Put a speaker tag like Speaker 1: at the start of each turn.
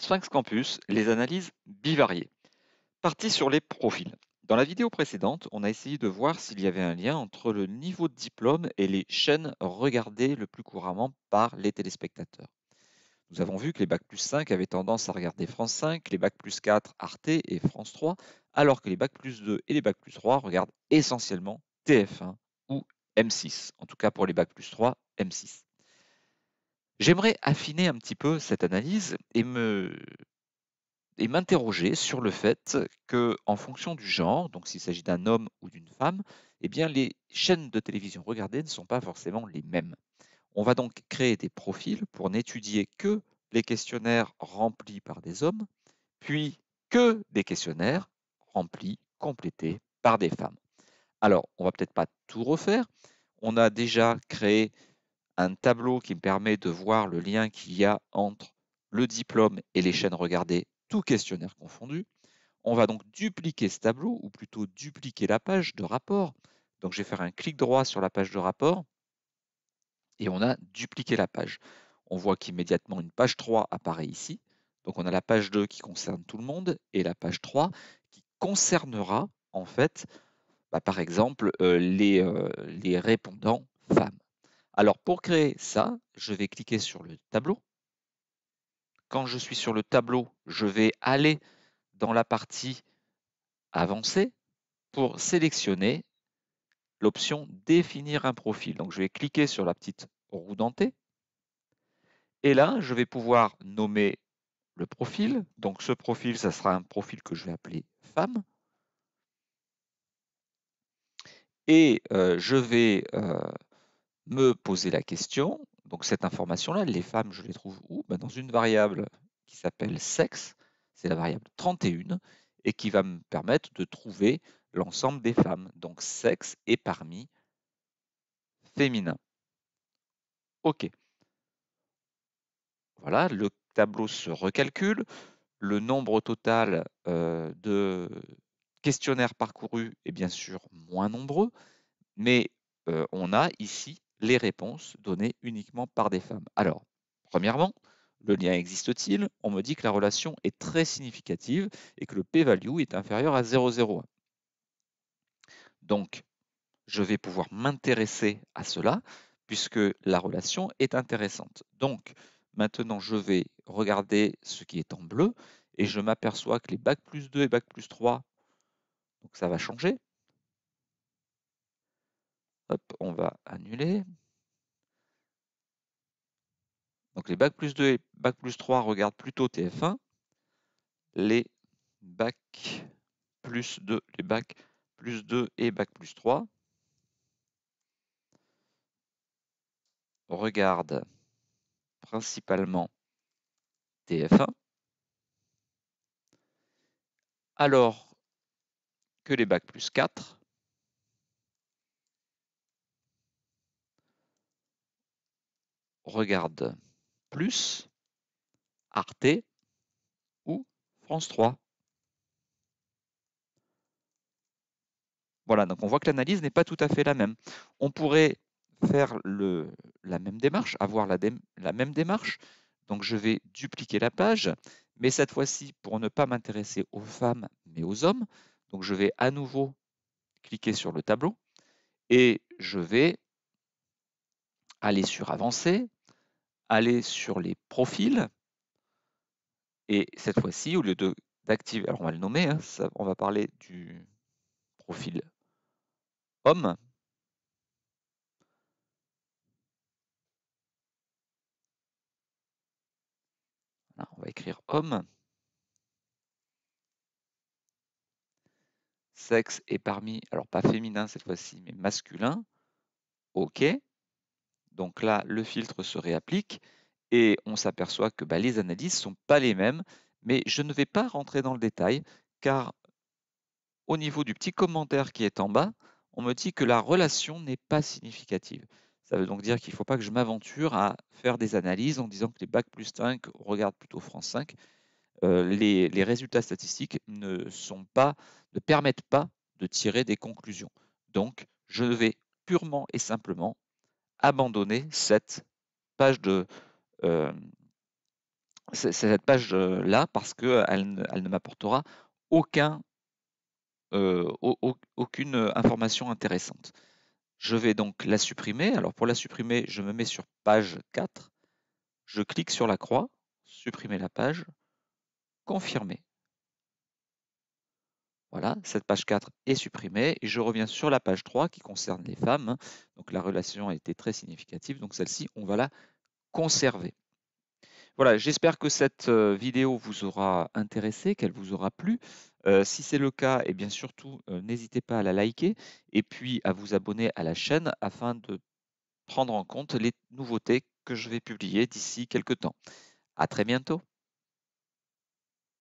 Speaker 1: Sphinx Campus, les analyses bivariées. Partie sur les profils. Dans la vidéo précédente, on a essayé de voir s'il y avait un lien entre le niveau de diplôme et les chaînes regardées le plus couramment par les téléspectateurs. Nous avons vu que les Bac plus 5 avaient tendance à regarder France 5, les Bac plus 4 Arte et France 3, alors que les Bac plus 2 et les Bac plus 3 regardent essentiellement TF1 ou M6, en tout cas pour les Bac plus 3, M6. J'aimerais affiner un petit peu cette analyse et me et m'interroger sur le fait que, en fonction du genre, donc s'il s'agit d'un homme ou d'une femme, eh bien les chaînes de télévision regardées ne sont pas forcément les mêmes. On va donc créer des profils pour n'étudier que les questionnaires remplis par des hommes, puis que des questionnaires remplis, complétés par des femmes. Alors, on va peut-être pas tout refaire. On a déjà créé un tableau qui me permet de voir le lien qu'il y a entre le diplôme et les chaînes regardées, tout questionnaire confondu. On va donc dupliquer ce tableau, ou plutôt dupliquer la page de rapport. Donc je vais faire un clic droit sur la page de rapport, et on a dupliqué la page. On voit qu'immédiatement une page 3 apparaît ici. Donc on a la page 2 qui concerne tout le monde, et la page 3 qui concernera en fait, bah, par exemple, euh, euh, les répondants femmes. Alors pour créer ça, je vais cliquer sur le tableau. Quand je suis sur le tableau, je vais aller dans la partie avancée pour sélectionner l'option définir un profil. Donc je vais cliquer sur la petite roue dentée. Et là, je vais pouvoir nommer le profil. Donc ce profil, ça sera un profil que je vais appeler femme. Et euh, je vais euh, me poser la question, donc cette information-là, les femmes, je les trouve où ben, Dans une variable qui s'appelle sexe, c'est la variable 31, et qui va me permettre de trouver l'ensemble des femmes. Donc sexe est parmi féminin. OK. Voilà, le tableau se recalcule. Le nombre total euh, de questionnaires parcourus est bien sûr moins nombreux, mais euh, on a ici les réponses données uniquement par des femmes. Alors, premièrement, le lien existe-t-il On me dit que la relation est très significative et que le p-value est inférieur à 0,01. Donc, je vais pouvoir m'intéresser à cela puisque la relation est intéressante. Donc, maintenant, je vais regarder ce qui est en bleu et je m'aperçois que les bac plus 2 et bac plus 3, donc ça va changer, on va annuler. Donc les bac plus 2 et bac plus 3 regardent plutôt TF1. Les bac plus 2, les bac plus 2 et bac plus 3 regardent principalement TF1. Alors que les bac plus 4 regarde plus Arte ou France 3. Voilà, donc on voit que l'analyse n'est pas tout à fait la même. On pourrait faire la même démarche, avoir la, la même démarche. Donc je vais dupliquer la page, mais cette fois-ci pour ne pas m'intéresser aux femmes mais aux hommes. Donc je vais à nouveau cliquer sur le tableau et je vais aller sur Avancer, aller sur les profils. Et cette fois-ci, au lieu d'activer, alors on va le nommer, hein, on va parler du profil homme. on va écrire homme. Sexe est parmi, alors pas féminin cette fois-ci, mais masculin. OK. Donc là, le filtre se réapplique et on s'aperçoit que bah, les analyses ne sont pas les mêmes, mais je ne vais pas rentrer dans le détail car au niveau du petit commentaire qui est en bas, on me dit que la relation n'est pas significative. Ça veut donc dire qu'il ne faut pas que je m'aventure à faire des analyses en disant que les BAC plus 5 regardent plutôt France 5. Euh, les, résultats statistiques ne, sont pas, ne permettent pas de tirer des conclusions. Donc, je vais purement et simplement abandonner cette page de euh, cette page euh, là parce qu'elle elle ne m'apportera aucun euh, aucune information intéressante. Je vais donc la supprimer. Alors pour la supprimer, je me mets sur page 4, je clique sur la croix, supprimer la page, confirmer. Voilà, cette page 4 est supprimée et je reviens sur la page 3 qui concerne les femmes. Hein. Donc la relation a été très significative, donc celle-ci, on va la conserver. Voilà, j'espère que cette vidéo vous aura intéressé, qu'elle vous aura plu. si c'est le cas, et eh bien surtout, n'hésitez pas à la liker et puis à vous abonner à la chaîne afin de prendre en compte les nouveautés que je vais publier d'ici quelques temps. À très bientôt.